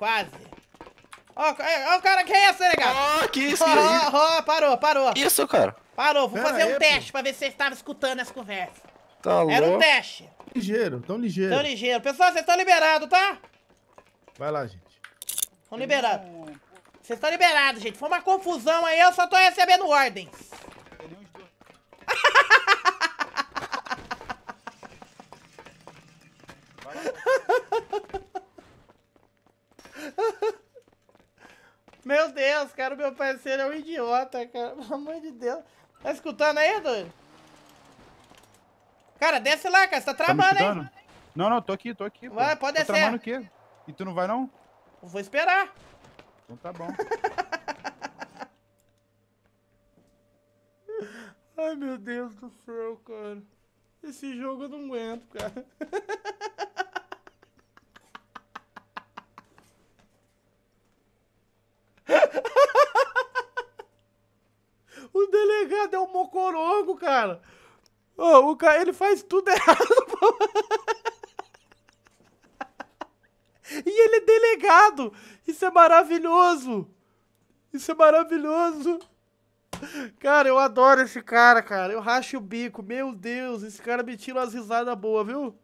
Quase. Ó, oh, oh, cara, quem é esse, legal Ó, oh, que isso, Ó, oh, oh, parou, parou. Isso, cara. Parou, vou fazer um é, teste pô. pra ver se vocês estavam escutando essa conversa Tá louco. Era um teste. Ligeiro, tão ligeiro. Tão ligeiro. Pessoal, vocês estão liberados, tá? Vai lá, gente. Estão liberados. Vocês estão liberados, gente. Foi uma confusão aí, eu só tô recebendo ordens. Meu Deus, cara, meu parceiro é um idiota, cara. Pelo amor de Deus. Tá escutando aí, doido? Cara, desce lá, cara. Você tá, tá travando, tá hein? Não, não, tô aqui, tô aqui. Vai, pô. pode tô descer. Travando o quê? E tu não vai, não? Eu vou esperar. Então tá bom. Ai, meu Deus do céu, cara. Esse jogo eu não aguento, cara. cara. Oh, o cara, ele faz tudo errado, pô. E ele é delegado. Isso é maravilhoso. Isso é maravilhoso. Cara, eu adoro esse cara, cara. Eu racho o bico. Meu Deus, esse cara me tira umas risadas boas, viu?